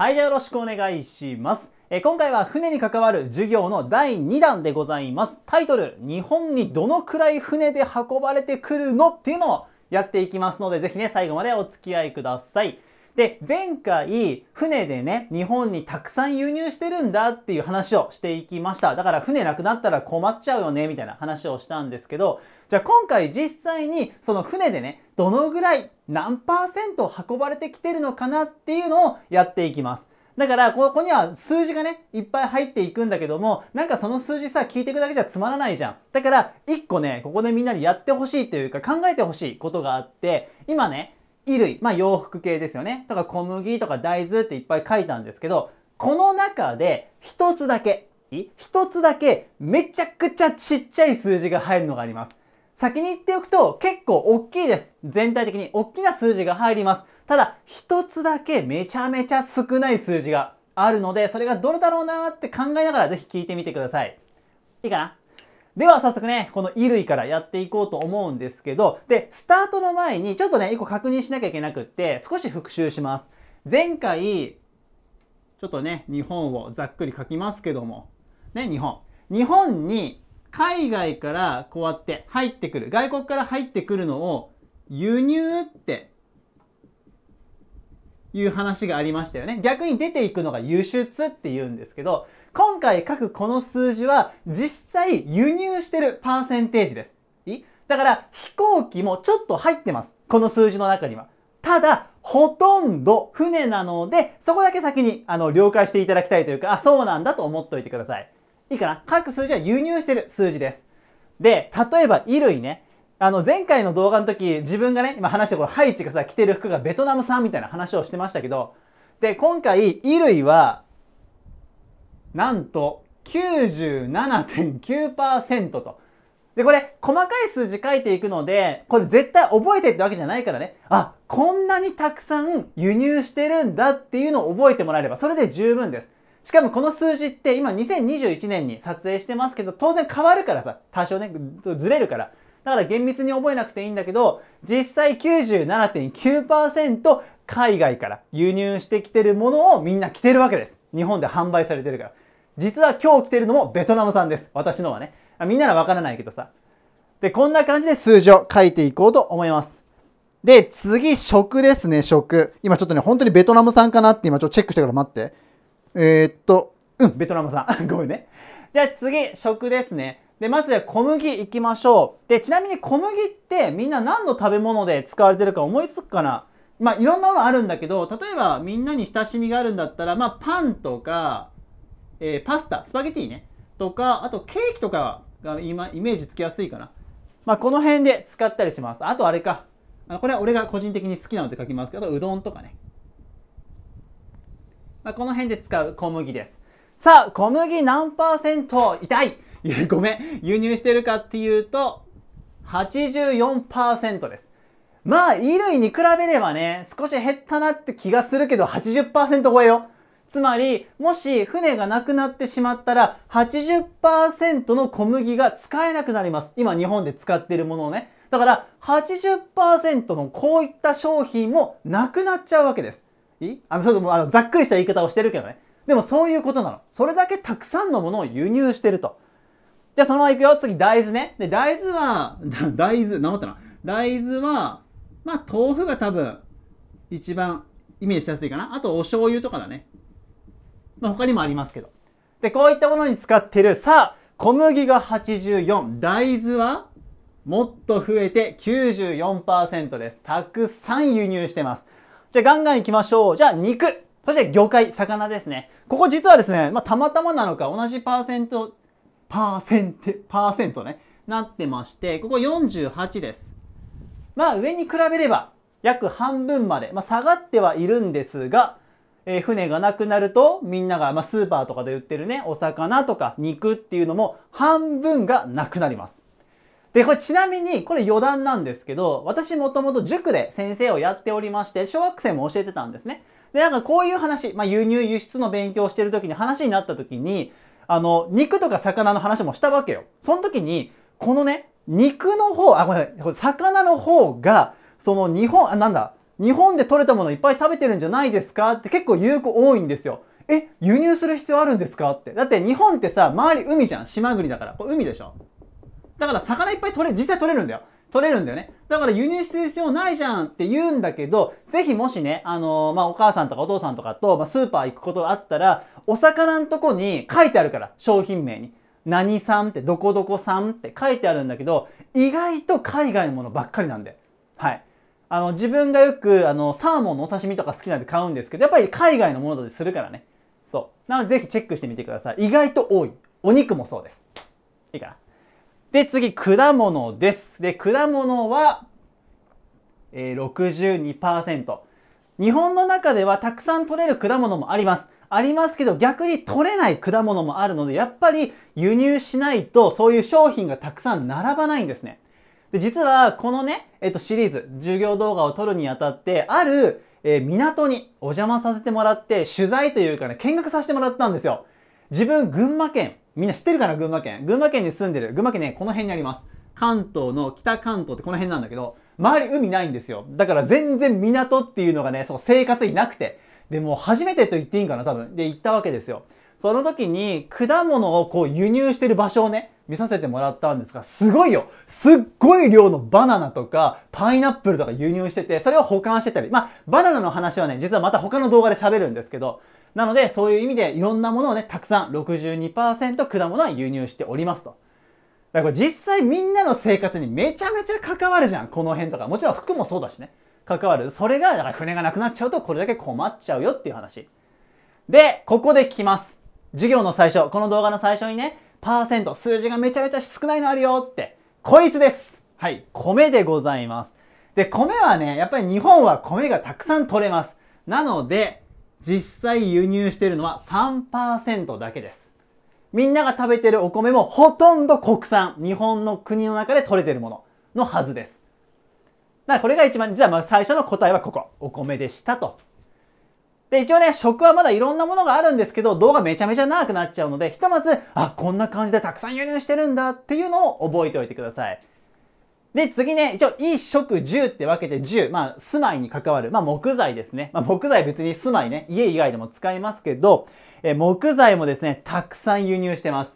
はい、じゃあよろしくお願いします。え今回は船に関わる授業の第2弾でございます。タイトル、日本にどのくらい船で運ばれてくるのっていうのをやっていきますので、ぜひね、最後までお付き合いください。で、前回、船でね、日本にたくさん輸入してるんだっていう話をしていきました。だから船なくなったら困っちゃうよね、みたいな話をしたんですけど、じゃあ今回実際にその船でね、どのぐらい何パーセント運ばれてきてるのかなっていうのをやっていきます。だから、ここには数字がね、いっぱい入っていくんだけども、なんかその数字さ、聞いていくだけじゃつまらないじゃん。だから、一個ね、ここでみんなにやってほしいというか、考えてほしいことがあって、今ね、衣類、まあ洋服系ですよね。とか小麦とか大豆っていっぱい書いたんですけど、この中で一つだけ、一つだけめちゃくちゃちっちゃい数字が入るのがあります。先に言っておくと結構大きいです。全体的に大きな数字が入ります。ただ、一つだけめちゃめちゃ少ない数字があるので、それがどれだろうなーって考えながらぜひ聞いてみてください。いいかなでは早速ね、この衣類からやっていこうと思うんですけど、で、スタートの前にちょっとね、一個確認しなきゃいけなくって、少し復習します。前回、ちょっとね、日本をざっくり書きますけども、ね、日本。日本に海外からこうやって入ってくる、外国から入ってくるのを輸入っていう話がありましたよね。逆に出ていくのが輸出って言うんですけど、今回書くこの数字は実際輸入してるパーセンテージです。だから飛行機もちょっと入ってます。この数字の中には。ただ、ほとんど船なので、そこだけ先にあの了解していただきたいというか、あ、そうなんだと思っておいてください。いいかな各数字は輸入してる数字です。で、例えば衣類ね。あの、前回の動画の時、自分がね、今話したこのハイチがさ、着てる服がベトナム産みたいな話をしてましたけど、で、今回、衣類は、なんと97.9%と。で、これ、細かい数字書いていくので、これ絶対覚えてってわけじゃないからね、あ、こんなにたくさん輸入してるんだっていうのを覚えてもらえれば、それで十分です。しかもこの数字って今2021年に撮影してますけど、当然変わるからさ、多少ね、ずれるから。だから厳密に覚えなくていいんだけど、実際97.9%海外から輸入してきてるものをみんな着てるわけです。日本で販売されてるから。実は今日着てるのもベトナム産です。私のはね。あみんならわからないけどさ。で、こんな感じで数字を書いていこうと思います。で、次、食ですね、食。今ちょっとね、本当にベトナム産かなって今ちょっとチェックしてから待って。えー、っと、うん、ベトナム産。ごめんね。じゃあ次、食ですね。で、まず小麦いきましょう。で、ちなみに小麦ってみんな何の食べ物で使われてるか思いつくかなまあ、いろんなものあるんだけど、例えばみんなに親しみがあるんだったら、まあ、パンとか、えー、パスタ、スパゲティね。とか、あとケーキとかが今、イメージつきやすいかな。まあ、この辺で使ったりします。あとあれか。あの、これは俺が個人的に好きなので書きますけど、うどんとかね。まあ、この辺で使う小麦です。さあ、小麦何パーセント痛いごめん、輸入してるかっていうと、84%です。まあ、衣類に比べればね、少し減ったなって気がするけど、80%超えよ。つまり、もし船がなくなってしまったら、80%の小麦が使えなくなります。今、日本で使ってるものをね。だから、80%のこういった商品もなくなっちゃうわけです。いいあの、ょっとも、あの、ざっくりした言い方をしてるけどね。でもそういうことなの。それだけたくさんのものを輸入してると。じゃあそのままいくよ。次、大豆ね。で、大豆は、大豆、名乗ったな。大豆は、まあ、豆腐が多分、一番イメージしやすいかな。あと、お醤油とかだね。まあ、他にもありますけど。で、こういったものに使ってる、さあ、小麦が84、大豆はもっと増えて94%です。たくさん輸入してます。じゃあ、ガンガン行きましょう。じゃあ、肉。そして魚介、魚ですね。ここ実はですね、まあ、たまたまなのか同じパーセントパーセンテ、パーセントね、なってまして、ここ48です。まあ上に比べれば約半分まで、まあ、下がってはいるんですが、えー、船がなくなるとみんなが、まあ、スーパーとかで売ってるね、お魚とか肉っていうのも半分がなくなります。で、これちなみに、これ余談なんですけど、私もともと塾で先生をやっておりまして、小学生も教えてたんですね。で、なんかこういう話、まあ、輸入輸出の勉強してる時に話になった時に、あの、肉とか魚の話もしたわけよ。その時に、このね、肉の方、あ、ごめんなさい、魚の方が、その日本、あ、なんだ、日本で取れたものいっぱい食べてるんじゃないですかって結構言う子多いんですよ。え、輸入する必要あるんですかって。だって日本ってさ、周り海じゃん。島国だから。これ海でしょ。だから魚いっぱい取れ、実際取れるんだよ。取れるんだよね。だから輸入する必要ないじゃんって言うんだけど、ぜひもしね、あのー、まあ、お母さんとかお父さんとかと、まあ、スーパー行くことがあったら、お魚のとこに書いてあるから、商品名に。何さんって、どこどこさんって書いてあるんだけど、意外と海外のものばっかりなんで。はい。あの、自分がよく、あの、サーモンのお刺身とか好きなんで買うんですけど、やっぱり海外のものだするからね。そう。なのでぜひチェックしてみてください。意外と多い。お肉もそうです。いいかなで、次、果物です。で、果物は、えー、62%。日本の中ではたくさん取れる果物もあります。ありますけど、逆に取れない果物もあるので、やっぱり輸入しないと、そういう商品がたくさん並ばないんですね。で、実は、このね、えっと、シリーズ、授業動画を撮るにあたって、ある、えー、港にお邪魔させてもらって、取材というかね、見学させてもらったんですよ。自分、群馬県、みんな知ってるかな群馬県。群馬県に住んでる。群馬県ね、この辺にあります。関東の北関東ってこの辺なんだけど、周り海ないんですよ。だから全然港っていうのがね、そう生活になくて。で、もう初めてと言っていいんかな、多分。で、行ったわけですよ。その時に果物をこう輸入してる場所をね、見させてもらったんですが、すごいよすっごい量のバナナとか、パイナップルとか輸入してて、それを保管してたり。まあ、バナナの話はね、実はまた他の動画で喋るんですけど、なので、そういう意味でいろんなものをね、たくさん62%果物は輸入しておりますと。だからこれ実際みんなの生活にめちゃめちゃ関わるじゃん。この辺とか。もちろん服もそうだしね。関わる。それが、だから船がなくなっちゃうとこれだけ困っちゃうよっていう話。で、ここで来ます。授業の最初、この動画の最初にね、パーセント、数字がめちゃめちゃ少ないのあるよって、こいつです。はい、米でございます。で、米はね、やっぱり日本は米がたくさん取れます。なので、実際輸入しているのは3%だけです。みんなが食べてるお米もほとんど国産、日本の国の中で取れてるもののはずです。だからこれが一番、実はまあ最初の答えはここ、お米でしたと。で、一応ね、食はまだいろんなものがあるんですけど、動画めちゃめちゃ長くなっちゃうので、ひとまず、あ、こんな感じでたくさん輸入してるんだっていうのを覚えておいてください。で、次ね、一応、衣食住って分けて住、まあ、住まいに関わる、まあ、木材ですね。まあ、木材別に住まいね、家以外でも使いますけど、え木材もですね、たくさん輸入してます。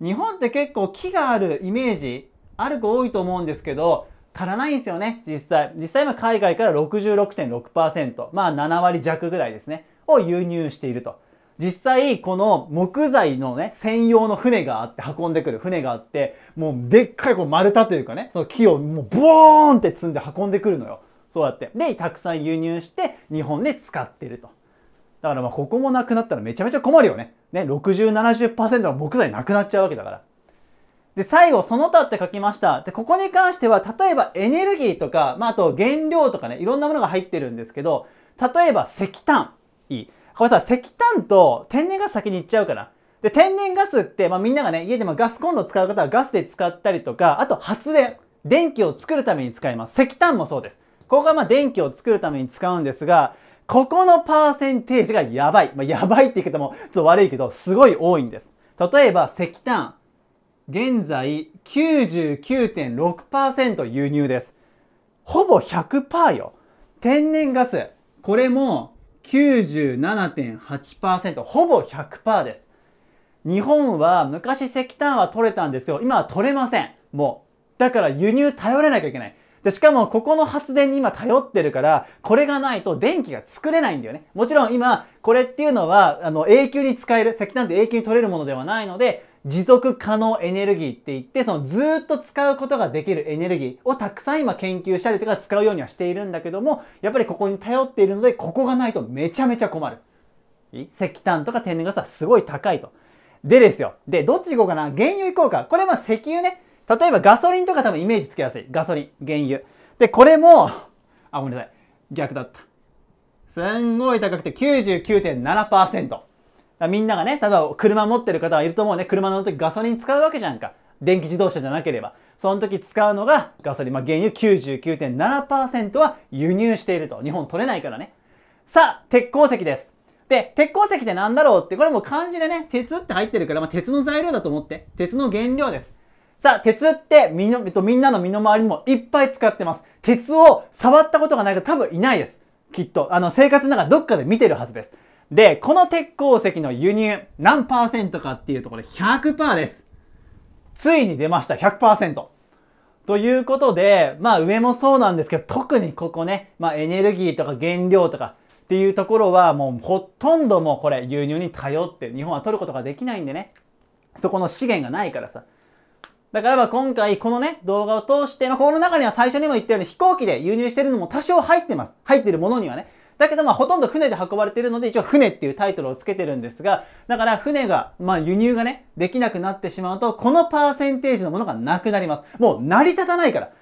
日本って結構木があるイメージ、ある子多いと思うんですけど、足らないんですよね、実際。実際は海外から66.6%、まあ、7割弱ぐらいですね、を輸入していると。実際この木材のね、専用の船があって、運んでくる船があって、もうでっかいこう丸太というかね、その木をもうボーンって積んで運んでくるのよ。そうやって。で、たくさん輸入して、日本で使ってると。だからまあここもなくなったらめちゃめちゃ困るよね。ね、60、70%の木材なくなっちゃうわけだから。で、最後、その他って書きました。で、ここに関しては、例えばエネルギーとか、まあ、あと原料とかね、いろんなものが入ってるんですけど、例えば石炭。いい。これさ、石炭と天然ガス先に行っちゃうから。で、天然ガスって、まあ、みんながね、家でもガスコンロ使う方はガスで使ったりとか、あと発電。電気を作るために使います。石炭もそうです。ここがまあ電気を作るために使うんですが、ここのパーセンテージがやばい。まあ、やばいって言けどもちょっと悪いけど、すごい多いんです。例えば石炭。現在99.6%輸入です。ほぼ100%よ。天然ガス。これも97.8%、ほぼ100%です。日本は昔石炭は取れたんですけど、今は取れません。もう。だから輸入頼れなきゃいけない。で、しかもここの発電に今頼ってるから、これがないと電気が作れないんだよね。もちろん今、これっていうのは、あの、永久に使える、石炭って永久に取れるものではないので、持続可能エネルギーって言って、そのずっと使うことができるエネルギーをたくさん今研究したりとか使うようにはしているんだけども、やっぱりここに頼っているので、ここがないとめちゃめちゃ困る。石炭とか天然ガスはすごい高いと。でですよ。で、どっち行こうかな原油行こうか。これは石油ね。例えばガソリンとか多分イメージつけやすい。ガソリン、原油。で、これも、あ、ごめんなさい。逆だった。すんごい高くて99.7%。みんながね、例えば車持ってる方はいると思うね。車の時ガソリン使うわけじゃんか。電気自動車じゃなければ。その時使うのがガソリン、まあ、原油99.7%は輸入していると。日本取れないからね。さあ、鉄鉱石です。で、鉄鉱石って何だろうって、これも漢字でね、鉄って入ってるから、まあ、鉄の材料だと思って。鉄の原料です。さあ、鉄ってみの、えっと、みんなの身の回りにもいっぱい使ってます。鉄を触ったことがない方多分いないです。きっと。あの、生活の中どっかで見てるはずです。で、この鉄鉱石の輸入何パーセントかっていうとこれ100%です。ついに出ました100%。ということで、まあ上もそうなんですけど、特にここね、まあエネルギーとか原料とかっていうところはもうほとんどもうこれ輸入に頼って日本は取ることができないんでね、そこの資源がないからさ。だからま今回このね、動画を通して、まあこの中には最初にも言ったように飛行機で輸入してるのも多少入ってます。入ってるものにはね。だけどまあほとんど船で運ばれているので一応船っていうタイトルをつけてるんですが、だから船が、まあ輸入がね、できなくなってしまうと、このパーセンテージのものがなくなります。もう成り立たないから。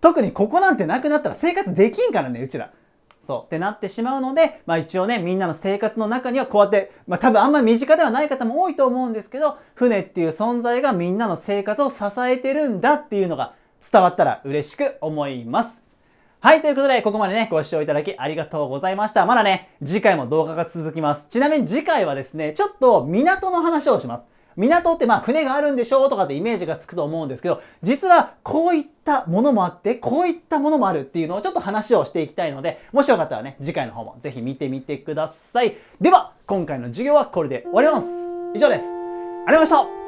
特にここなんてなくなったら生活できんからね、うちら。そうってなってしまうので、まあ一応ね、みんなの生活の中にはこうやって、まあ多分あんま身近ではない方も多いと思うんですけど、船っていう存在がみんなの生活を支えてるんだっていうのが伝わったら嬉しく思います。はい、ということで、ここまでね、ご視聴いただきありがとうございました。まだね、次回も動画が続きます。ちなみに次回はですね、ちょっと港の話をします。港ってまあ船があるんでしょうとかってイメージがつくと思うんですけど、実はこういったものもあって、こういったものもあるっていうのをちょっと話をしていきたいので、もしよかったらね、次回の方もぜひ見てみてください。では、今回の授業はこれで終わります。以上です。ありがとうございました